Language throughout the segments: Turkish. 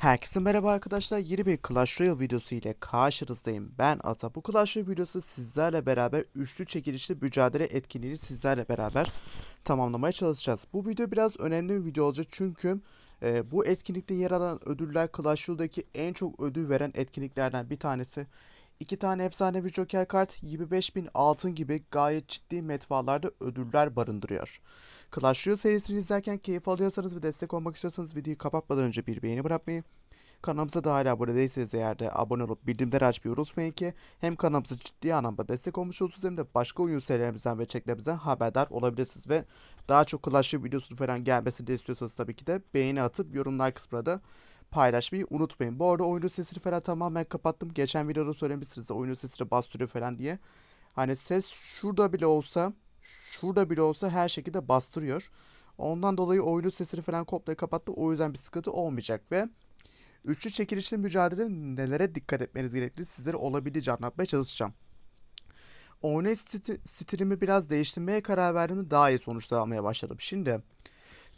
Herkese merhaba arkadaşlar. Yeni bir Clash Royale videosu ile karşınızdayım. Ben Ata. Bu Clash Royale videosu sizlerle beraber üçlü çekilişli mücadele etkinliğini sizlerle beraber tamamlamaya çalışacağız. Bu video biraz önemli bir video olacak çünkü e, bu etkinlikte yer alan ödüller Clash Royale'daki en çok ödül veren etkinliklerden bir tanesi. 2 tane efsanevi Joker kart 25.000 altın gibi gayet ciddi metvalarda ödüller barındırıyor. Clash Royale serisini izlerken keyif alıyorsanız ve destek olmak istiyorsanız videoyu kapatmadan önce bir beğeni bırakmayı, kanalımıza da hala abone değilseniz eğer de abone olup bildirimleri açmayı unutmayın ki hem kanalımıza ciddi anlamda destek olmuş olursunuz hem de başka oyun serilerimizden ve çeklerimizden haberdar olabilirsiniz ve daha çok Clash Royale videosu falan gelmesini de istiyorsanız tabii ki de beğeni atıp yorumlar kısmına da paylaşmayı unutmayın. Bu arada oyunun sesini falan tamamen kapattım. Geçen videoda söylemişsiniz oyunun sesini bastırıyor falan diye. Hani ses şurada bile olsa, şurada bile olsa her şekilde bastırıyor. Ondan dolayı oyunun sesini falan komple kapattım. O yüzden bir sıkıntı olmayacak ve üçlü çekilişli mücadele nelere dikkat etmeniz gerektiğini sizlere olabildiğince anlatmaya çalışacağım. Oyunun stilimi biraz değiştirmeye karar verdim, daha iyi sonuçlar almaya başladım. Şimdi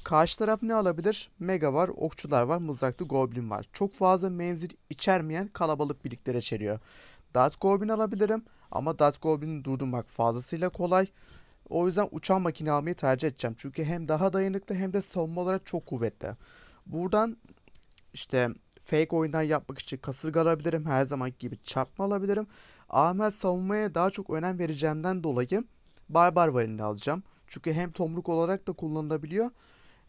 Karşı taraf ne alabilir? Mega var, okçular var, mızraklı goblin var. Çok fazla menzil içermeyen kalabalık birlikler içeriyor. Dart goblin alabilirim ama Dart goblin'i durdurmak fazlasıyla kolay. O yüzden uçan makine almayı tercih edeceğim. Çünkü hem daha dayanıklı hem de savunma olarak çok kuvvetli. Buradan işte fake oyundan yapmak için kasırga alabilirim. Her zamanki gibi çarpma alabilirim. Ama savunmaya daha çok önem vereceğimden dolayı barbar varini alacağım. Çünkü hem tomruk olarak da kullanılabiliyor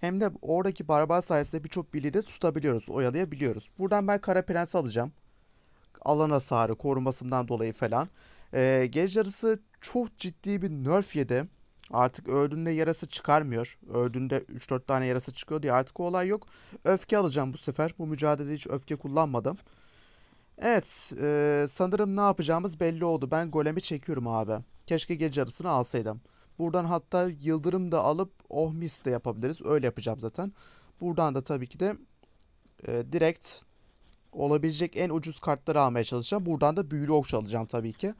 hem de oradaki barbar sayesinde birçok birliği de tutabiliyoruz, oyalayabiliyoruz. Buradan ben Kara Prens'i alacağım. Alan hasarı korumasından dolayı falan. Ee, Gece yarısı çok ciddi bir nerf yedi. Artık öldüğünde yarası çıkarmıyor. Öldüğünde 3-4 tane yarası çıkıyor diye artık o olay yok. Öfke alacağım bu sefer. Bu mücadelede hiç öfke kullanmadım. Evet e, sanırım ne yapacağımız belli oldu. Ben golemi çekiyorum abi. Keşke gece yarısını alsaydım. Buradan hatta yıldırım da alıp oh ohmis de yapabiliriz. Öyle yapacağım zaten. Buradan da tabii ki de e, direkt olabilecek en ucuz kartları almaya çalışacağım. Buradan da büyülü okçu alacağım tabii ki.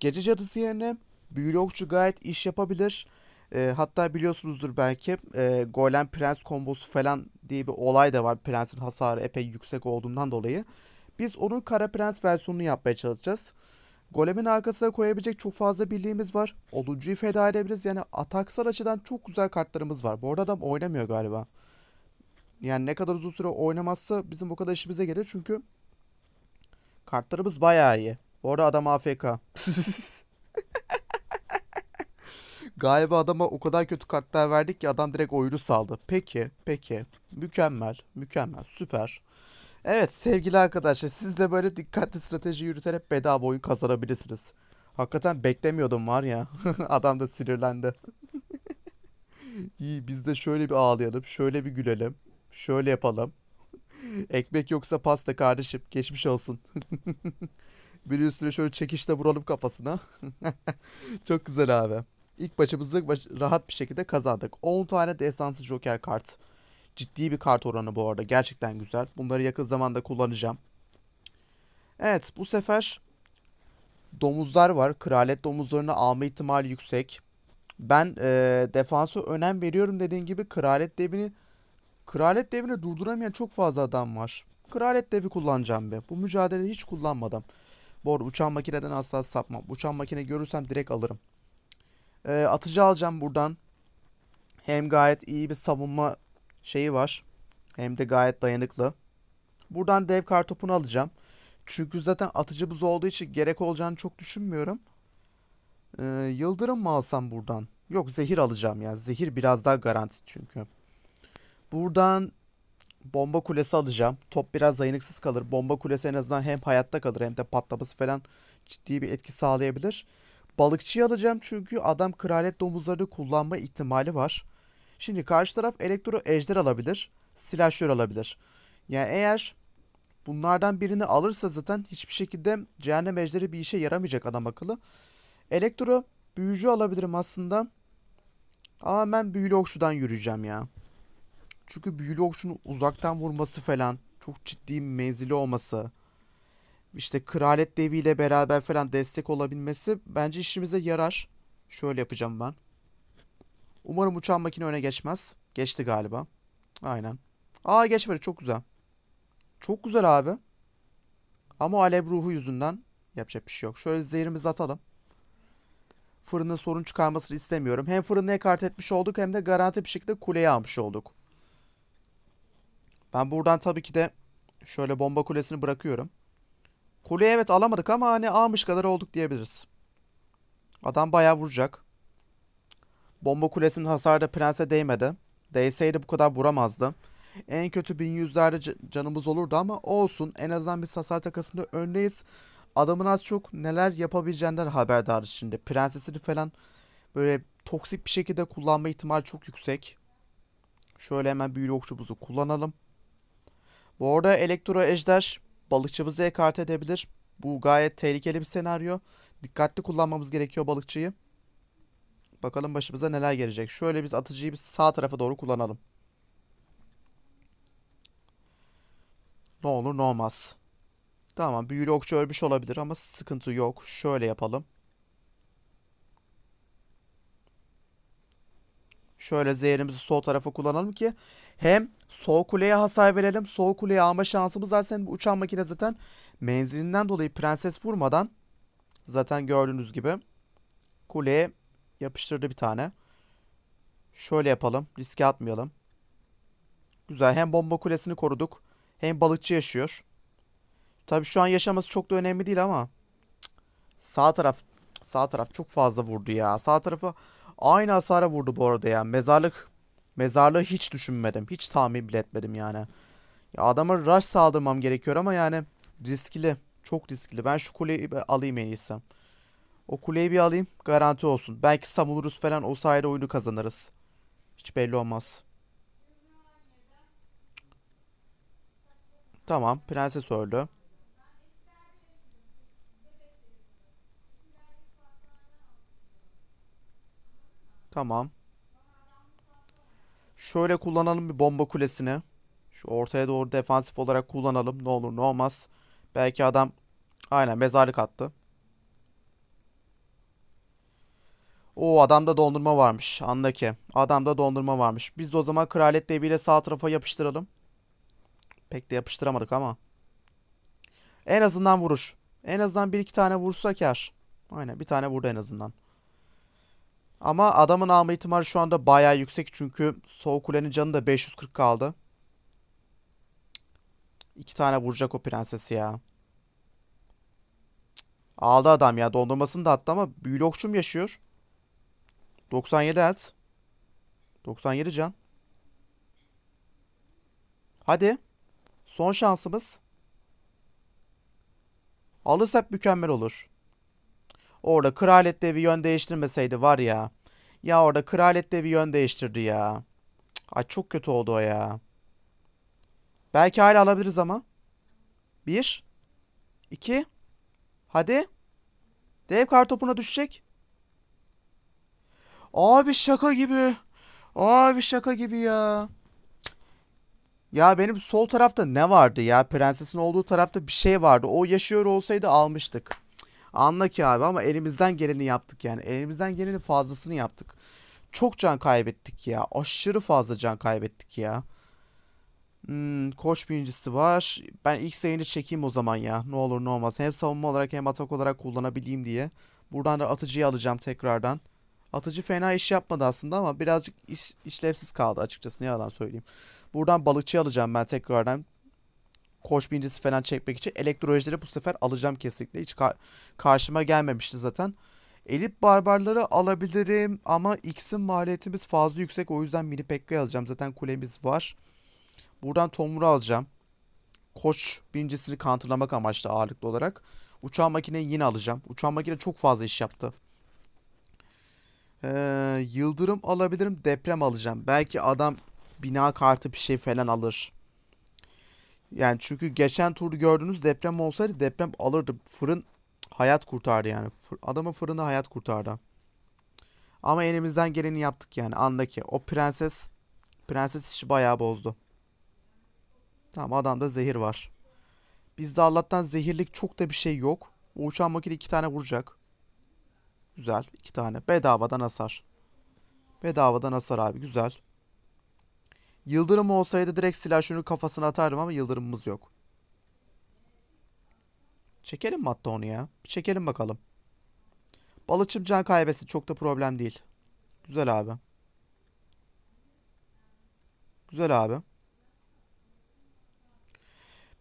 Gece cadısı yerine büyülü okçu gayet iş yapabilir. E, hatta biliyorsunuzdur belki e, Golem Prens kombosu falan diye bir olay da var. Prensin hasarı epey yüksek olduğundan dolayı. Biz onun Kara Prens versiyonunu yapmaya çalışacağız. Golemin arkasına koyabilecek çok fazla birliğimiz var. Oduncuyu feda edebiliriz. Yani ataksal açıdan çok güzel kartlarımız var. Bu arada adam oynamıyor galiba. Yani ne kadar uzun süre oynamazsa bizim bu kadar işimize gelir. Çünkü kartlarımız bayağı iyi. Bu arada adam AFK. galiba adama o kadar kötü kartlar verdik ki adam direkt oyunu saldı. Peki, peki. Mükemmel, mükemmel, süper. Evet sevgili arkadaşlar siz de böyle dikkatli strateji yürüterek bedava oyun kazanabilirsiniz. Hakikaten beklemiyordum var ya. Adam da sinirlendi. İyi biz de şöyle bir ağlayalım, şöyle bir gülelim, şöyle yapalım. Ekmek yoksa pasta kardeşim. Geçmiş olsun. bir üstüne şöyle çekişle vuralım kafasına. Çok güzel abi. İlk başımızı baş rahat bir şekilde kazandık. 10 tane destansı joker kart. Ciddi bir kart oranı bu arada. Gerçekten güzel. Bunları yakın zamanda kullanacağım. Evet bu sefer domuzlar var. kralet domuzlarını alma ihtimali yüksek. Ben e, defansa önem veriyorum dediğin gibi kralet devini kralet devini durduramayan çok fazla adam var. kralet devi kullanacağım be. Bu mücadeleyi hiç kullanmadım. Bu arada uçan makineden asla sapmam. Uçan makine görürsem direkt alırım. E, atıcı alacağım buradan. Hem gayet iyi bir savunma şeyi var. Hem de gayet dayanıklı. Buradan dev kartopunu alacağım. Çünkü zaten atıcı buz olduğu için gerek olacağını çok düşünmüyorum. Ee, yıldırım mı alsam buradan? Yok zehir alacağım ya. Zehir biraz daha garanti çünkü. Buradan bomba kulesi alacağım. Top biraz dayanıksız kalır. Bomba kulesi en azından hem hayatta kalır hem de patlaması falan ciddi bir etki sağlayabilir. Balıkçıyı alacağım çünkü adam kraliyet domuzları kullanma ihtimali var. Şimdi karşı taraf elektro ejder alabilir. Silahşör alabilir. Yani eğer bunlardan birini alırsa zaten hiçbir şekilde cehennem ejderi bir işe yaramayacak adam akıllı. Elektro büyücü alabilirim aslında. Ama ben büyülü okçudan yürüyeceğim ya. Çünkü büyülü okçunun uzaktan vurması falan çok ciddi menzili olması işte kralet deviyle beraber falan destek olabilmesi bence işimize yarar. Şöyle yapacağım ben. Umarım uçan makine öne geçmez. Geçti galiba. Aynen. Aa geçmedi çok güzel. Çok güzel abi. Ama alev ruhu yüzünden yapacak bir şey yok. Şöyle zehrimizi atalım. Fırının sorun çıkarmasını istemiyorum. Hem fırını ekart etmiş olduk hem de garanti bir şekilde kuleyi almış olduk. Ben buradan tabii ki de şöyle bomba kulesini bırakıyorum. Kuleyi evet alamadık ama hani almış kadar olduk diyebiliriz. Adam bayağı vuracak. Bomba kulesinin hasarı da prense değmedi. Değseydi bu kadar vuramazdı. En kötü yüzlerde canımız olurdu ama olsun. En azından bir hasar takasında öndeyiz. Adamın az çok neler yapabileceğinden haberdarız şimdi. Prensesini falan böyle toksik bir şekilde kullanma ihtimali çok yüksek. Şöyle hemen büyülü okçumuzu kullanalım. Bu arada elektro ejder balıkçımızı ekart edebilir. Bu gayet tehlikeli bir senaryo. Dikkatli kullanmamız gerekiyor balıkçıyı. Bakalım başımıza neler gelecek. Şöyle biz atıcıyı bir sağ tarafa doğru kullanalım. Ne olur ne olmaz. Tamam büyülü okçu ölmüş olabilir ama sıkıntı yok. Şöyle yapalım. Şöyle zehrimizi sol tarafa kullanalım ki hem sol kuleye hasar verelim. Sol kuleye alma şansımız var. Sen bu uçan makine zaten menzilinden dolayı prenses vurmadan zaten gördüğünüz gibi kuleye Yapıştırdı bir tane. Şöyle yapalım. Riske atmayalım. Güzel. Hem bomba kulesini koruduk. Hem balıkçı yaşıyor. Tabii şu an yaşaması çok da önemli değil ama. Sağ taraf. Sağ taraf çok fazla vurdu ya. Sağ tarafı aynı hasara vurdu bu arada ya. Mezarlık. Mezarlığı hiç düşünmedim. Hiç tahmin bile etmedim yani. Ya adama rush saldırmam gerekiyor ama yani riskli. Çok riskli. Ben şu kuleyi alayım en iyisi. O kuleyi bir alayım. Garanti olsun. Belki savunuruz falan. O sayede oyunu kazanırız. Hiç belli olmaz. Tamam. Prenses öldü. Tamam. Şöyle kullanalım bir bomba kulesini. Şu ortaya doğru defansif olarak kullanalım. Ne olur ne olmaz. Belki adam aynen mezarlık attı. O adamda dondurma varmış. Andaki. Adamda dondurma varmış. Biz de o zaman kraliyet deviyle sağ tarafa yapıştıralım. Pek de yapıştıramadık ama. En azından vuruş. En azından bir iki tane vursa kar. Aynen bir tane vurdu en azından. Ama adamın alma ihtimali şu anda baya yüksek. Çünkü soğuk kulenin canı da 540 kaldı. İki tane vuracak o prensesi ya. Aldı adam ya. Dondurmasını da attı ama büyülü okçum yaşıyor. 97 Hz. 97 can. Hadi. Son şansımız. Alırsak mükemmel olur. Orada kraliyet devi yön değiştirmeseydi var ya. Ya orada kraliyet devi yön değiştirdi ya. ay çok kötü oldu o ya. Belki hala alabiliriz ama. Bir. iki. Hadi. Dev kartopuna düşecek. Abi şaka gibi. Abi şaka gibi ya. Ya benim sol tarafta ne vardı ya? Prensesin olduğu tarafta bir şey vardı. O yaşıyor olsaydı almıştık. Anla ki abi ama elimizden geleni yaptık yani. Elimizden geleni fazlasını yaptık. Çok can kaybettik ya. Aşırı fazla can kaybettik ya. Hmm, koç birincisi var. Ben ilk sayını çekeyim o zaman ya. Ne olur ne olmaz. Hem savunma olarak hem atak olarak kullanabileyim diye. Buradan da atıcıyı alacağım tekrardan. Atıcı fena iş yapmadı aslında ama birazcık iş, işlevsiz kaldı açıkçası ne yalan söyleyeyim. Buradan balıkçı alacağım ben tekrardan. koş birincisi falan çekmek için. Elektrolojileri bu sefer alacağım kesinlikle. Hiç ka karşıma gelmemişti zaten. Elip barbarları alabilirim ama X'in maliyetimiz fazla yüksek. O yüzden mini Pekka'yı alacağım. Zaten kulemiz var. Buradan Tomur'u alacağım. Koç birincisini counterlamak amaçlı ağırlıklı olarak. Uçağın makineyi yine alacağım. Uçağın makine çok fazla iş yaptı. Ee, yıldırım alabilirim. Deprem alacağım. Belki adam bina kartı bir şey falan alır. Yani çünkü geçen tur gördüğünüz deprem olsaydı deprem alırdı. Fırın hayat kurtardı yani. Fır, adamın fırını hayat kurtardı. Ama elimizden geleni yaptık yani andaki. O prenses prenses işi bayağı bozdu. Tamam adamda zehir var. Bizde Allah'tan zehirlik çok da bir şey yok. O uçan makine iki tane vuracak. Güzel. iki tane. Bedavadan hasar. Bedavadan hasar abi. Güzel. Yıldırım olsaydı direkt silah şunu kafasına atardım ama yıldırımımız yok. Çekelim mi hatta onu ya? Bir çekelim bakalım. Balıçım can kaybesi Çok da problem değil. Güzel abi. Güzel abi.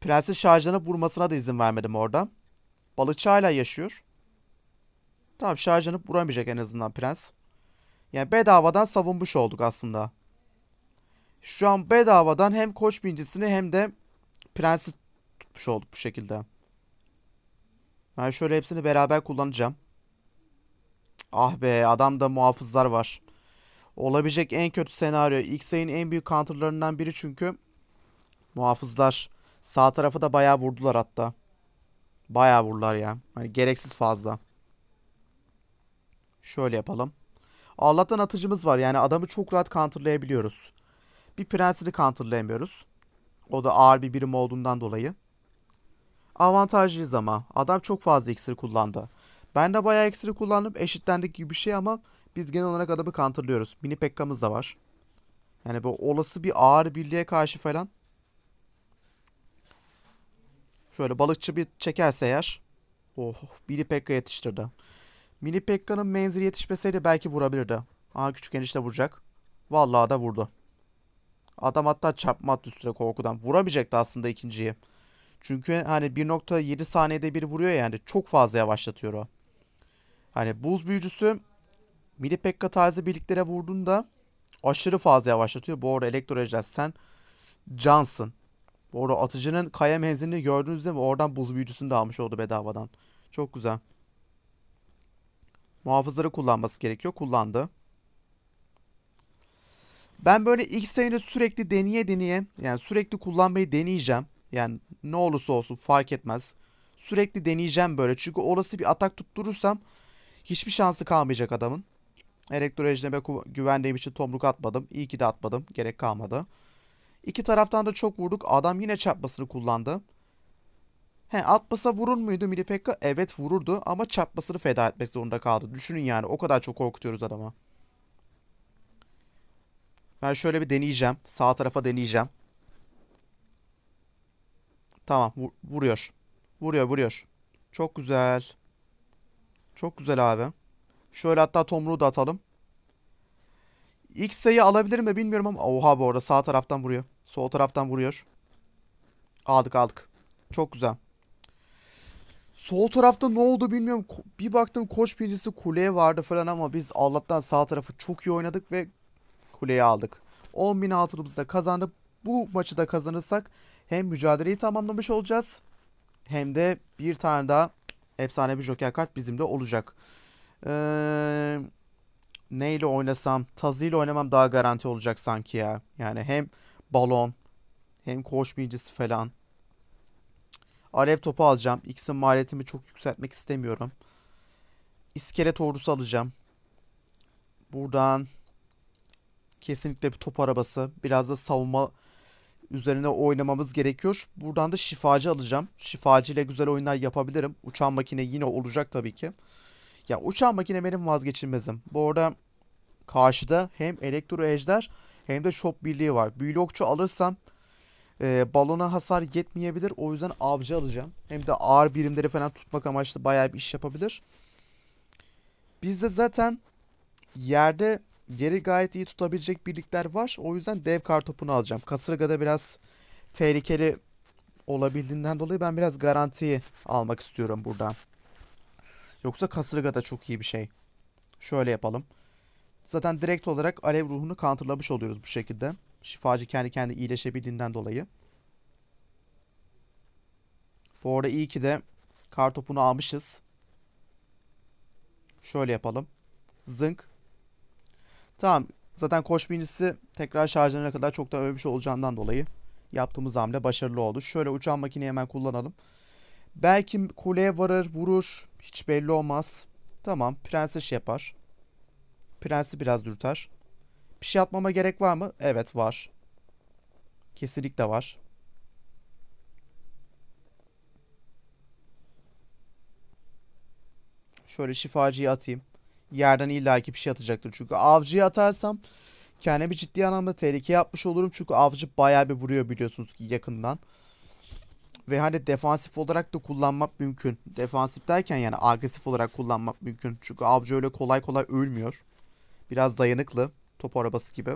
Prenses şarjlanıp vurmasına da izin vermedim orada. Balıçayla yaşıyor. Tamam şarjlanıp vuramayacak en azından prens. Yani bedavadan savunmuş olduk aslında. Şu an bedavadan hem koç birincisini hem de prensi tutmuş olduk bu şekilde. Ben şöyle hepsini beraber kullanacağım. Ah be adamda muhafızlar var. Olabilecek en kötü senaryo. X'in en büyük counterlarından biri çünkü. Muhafızlar. Sağ tarafı da bayağı vurdular hatta. Bayağı vurdular ya. Hani gereksiz fazla. Şöyle yapalım. Allah'tan atıcımız var. Yani adamı çok rahat counterlayabiliyoruz. Bir prensini counterlayamıyoruz. O da ağır bir birim olduğundan dolayı. Avantajlıyız ama. Adam çok fazla iksir kullandı. Ben de bayağı iksiri kullandım. Eşitlendik gibi bir şey ama biz genel olarak adamı counterlıyoruz. Mini pekkamız da var. Yani bu olası bir ağır birliğe karşı falan. Şöyle balıkçı bir çekerse eğer. Oh, Billy Pekka yetiştirdi. Mini Pekka'nın menzili yetişmeseydi belki vurabilirdi. Aha küçük enişte vuracak. Vallahi da vurdu. Adam hatta çarpma attı üstüne korkudan. Vuramayacaktı aslında ikinciyi. Çünkü hani 1.7 saniyede bir vuruyor yani. Çok fazla yavaşlatıyor o. Hani buz büyücüsü Mini Pekka tarzı birliklere vurduğunda aşırı fazla yavaşlatıyor. Bu arada elektro sen cansın. Bu arada atıcının kaya menzilini gördünüz değil mi? Oradan buz büyücüsünü de almış oldu bedavadan. Çok güzel. Muhafızları kullanması gerekiyor. Kullandı. Ben böyle ilk sayını sürekli deneye deneye yani sürekli kullanmayı deneyeceğim. Yani ne olursa olsun fark etmez. Sürekli deneyeceğim böyle. Çünkü olası bir atak tutturursam hiçbir şansı kalmayacak adamın. Elektro ejnebe güvendiğim için tomruk atmadım. İyi ki de atmadım. Gerek kalmadı. İki taraftan da çok vurduk. Adam yine çarpmasını kullandı. He alt basa vurur muydu Milipekka? Evet vururdu ama çarpmasını feda etmek zorunda kaldı. Düşünün yani o kadar çok korkutuyoruz adama. Ben şöyle bir deneyeceğim. Sağ tarafa deneyeceğim. Tamam vur vuruyor. Vuruyor vuruyor. Çok güzel. Çok güzel abi. Şöyle hatta tomruğu da atalım. İlk sayı alabilir mi bilmiyorum ama oha bu arada sağ taraftan vuruyor. Sol taraftan vuruyor. Aldık aldık. Çok güzel. Sol tarafta ne oldu bilmiyorum. Bir baktım koç birincisi kuleye vardı falan ama biz Allah'tan sağ tarafı çok iyi oynadık ve kuleyi aldık. 10.000 altınımızı kazanıp bu maçı da kazanırsak hem mücadeleyi tamamlamış olacağız hem de bir tane daha efsane bir joker kart bizimde olacak. Ee, neyle oynasam? Tazı oynamam daha garanti olacak sanki ya. Yani hem balon hem koç birincisi falan. Alev topu alacağım. X'in maliyetimi çok yükseltmek istemiyorum. İskelet ordusu alacağım. Buradan kesinlikle bir top arabası. Biraz da savunma üzerine oynamamız gerekiyor. Buradan da şifacı alacağım. Şifacı ile güzel oyunlar yapabilirim. Uçan makine yine olacak tabii ki. Ya uçan makine benim vazgeçilmezim. Bu arada karşıda hem elektro ejder hem de şop birliği var. Büyülokçu alırsam e, balona hasar yetmeyebilir. O yüzden avcı alacağım. Hem de ağır birimleri falan tutmak amaçlı bayağı bir iş yapabilir. Bizde zaten yerde geri gayet iyi tutabilecek birlikler var. O yüzden dev kartopunu alacağım. Kasırgada biraz tehlikeli olabildiğinden dolayı ben biraz garantiyi almak istiyorum burada Yoksa kasırga da çok iyi bir şey. Şöyle yapalım. Zaten direkt olarak alev ruhunu counterlamış oluyoruz bu şekilde. Şifacı kendi kendi iyileşebildiğinden dolayı. Bu arada iyi ki de kar topunu almışız. Şöyle yapalım. Zınk. Tamam. Zaten koş birincisi tekrar şarjlarına kadar çoktan ölmüş olacağından dolayı yaptığımız hamle başarılı oldu. Şöyle uçan makineyi hemen kullanalım. Belki kuleye varır, vurur. Hiç belli olmaz. Tamam. Prenses şey yapar. Prensi biraz dürter bir şey atmama gerek var mı? Evet var. Kesinlikle var. Şöyle şifacıyı atayım. Yerden illaki bir şey atacaktır. Çünkü avcıyı atarsam bir ciddi anlamda tehlike yapmış olurum. Çünkü avcı bayağı bir vuruyor biliyorsunuz ki yakından. Ve hani defansif olarak da kullanmak mümkün. Defansif derken yani agresif olarak kullanmak mümkün. Çünkü avcı öyle kolay kolay ölmüyor. Biraz dayanıklı. Top arabası gibi.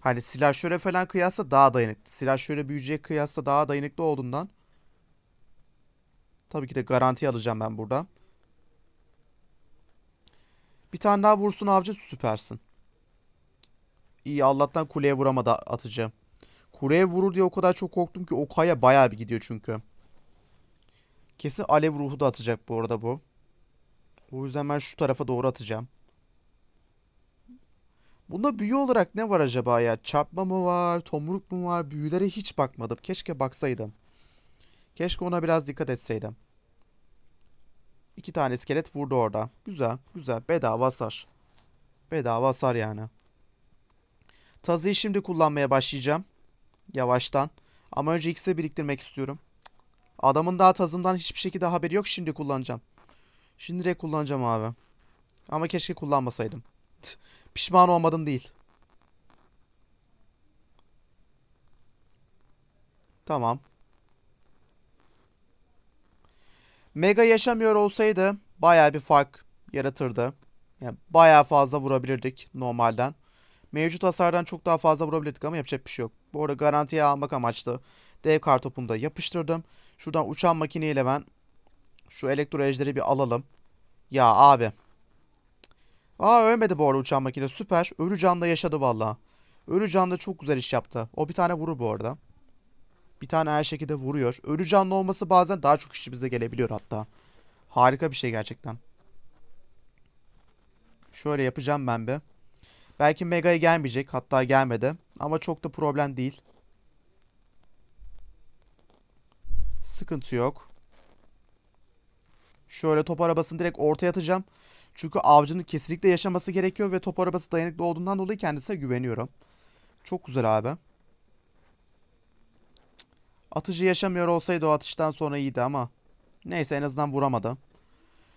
Hani silahşöre falan kıyasla daha dayanıklı. Silahşöre büyüyecek kıyasla daha dayanıklı olduğundan. Tabii ki de garanti alacağım ben burada. Bir tane daha vursun avcı süpersin. İyi Allah'tan kuleye vuramadı atıcı. Kuleye vurur diye o kadar çok korktum ki o kaya bayağı bir gidiyor çünkü. Kesin alev ruhu da atacak bu arada bu. O yüzden ben şu tarafa doğru atacağım. Bunda büyü olarak ne var acaba ya? Çarpma mı var? Tomruk mu var? Büyülere hiç bakmadım. Keşke baksaydım. Keşke ona biraz dikkat etseydim. İki tane iskelet vurdu orada. Güzel. Güzel. Bedava hasar. Bedava hasar yani. Tazıyı şimdi kullanmaya başlayacağım. Yavaştan. Ama önce X'e biriktirmek istiyorum. Adamın daha tazımdan hiçbir şekilde haberi yok. Şimdi kullanacağım. Şimdi direkt kullanacağım abi. Ama keşke kullanmasaydım pişman olmadım değil. Tamam. Mega yaşamıyor olsaydı baya bir fark yaratırdı. Yani baya fazla vurabilirdik normalden. Mevcut hasardan çok daha fazla vurabilirdik ama yapacak bir şey yok. Bu arada garantiye almak amaçlı dev kartopunu da yapıştırdım. Şuradan uçan makineyle ben şu elektro ejderi bir alalım. Ya abi. Aa ölmedi bu arada uçan makine. Süper. Ölü can da yaşadı valla. Ölü can da çok güzel iş yaptı. O bir tane vurur bu arada. Bir tane her şekilde vuruyor. Ölü canlı olması bazen daha çok işimize gelebiliyor hatta. Harika bir şey gerçekten. Şöyle yapacağım ben bir. Belki Mega'ya gelmeyecek. Hatta gelmedi. Ama çok da problem değil. Sıkıntı yok. Şöyle top arabasını direkt ortaya atacağım. Çünkü avcının kesinlikle yaşaması gerekiyor ve top arabası dayanıklı olduğundan dolayı kendisine güveniyorum. Çok güzel abi. Atıcı yaşamıyor olsaydı o atıştan sonra iyiydi ama. Neyse en azından vuramadı.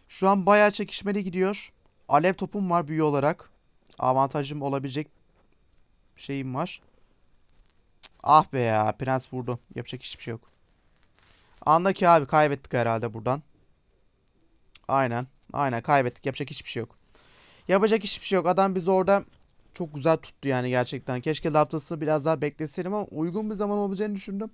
Şu an bayağı çekişmeli gidiyor. Alev topum var büyü olarak. Avantajım olabilecek şeyim var. Ah be ya prens vurdu. Yapacak hiçbir şey yok. Andaki abi kaybettik herhalde buradan. Aynen. Aynen kaybettik. Yapacak hiçbir şey yok. Yapacak hiçbir şey yok. Adam bizi orada çok güzel tuttu yani gerçekten. Keşke laftası biraz daha bekleseydim ama uygun bir zaman olacağını düşündüm.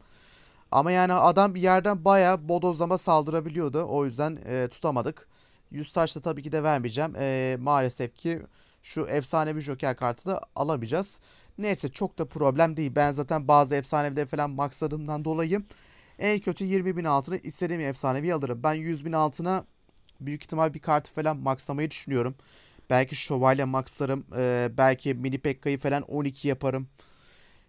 Ama yani adam bir yerden baya bodozlama saldırabiliyordu. O yüzden e, tutamadık. Yüz taşla tabii ki de vermeyeceğim. E, maalesef ki şu efsanevi joker kartı da alamayacağız. Neyse çok da problem değil. Ben zaten bazı efsanevileri falan maksadımdan dolayı en kötü 20 bin altını istediğim efsanevi alırım. Ben 100 bin altına büyük ihtimal bir kartı falan maxlamayı düşünüyorum. Belki şövalye maxlarım. E, belki mini pekkayı falan 12 yaparım.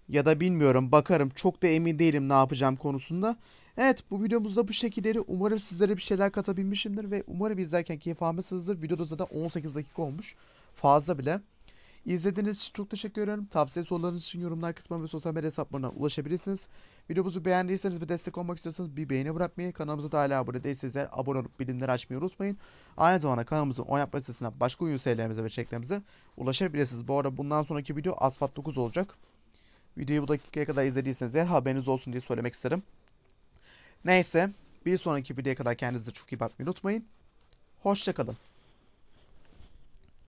Ya da bilmiyorum bakarım. Çok da emin değilim ne yapacağım konusunda. Evet bu videomuzda bu şekilleri umarım sizlere bir şeyler katabilmişimdir ve umarım izlerken keyif almışsınızdır. Videomuzda da 18 dakika olmuş. Fazla bile. İzlediğiniz için çok teşekkür ederim. Tavsiye sorularınız için yorumlar kısmına ve sosyal medya hesaplarına ulaşabilirsiniz. Videomuzu beğendiyseniz ve destek olmak istiyorsanız bir beğeni bırakmayı, kanalımıza da hala abone değilseniz eğer abone olup bildirimleri açmayı unutmayın. Aynı zamanda kanalımızın oynatma listesine başka oyun serilerimize ve çeklerimize ulaşabilirsiniz. Bu arada bundan sonraki video Asfalt 9 olacak. Videoyu bu dakikaya kadar izlediyseniz eğer haberiniz olsun diye söylemek isterim. Neyse bir sonraki videoya kadar kendinize çok iyi bakmayı unutmayın. Hoşçakalın.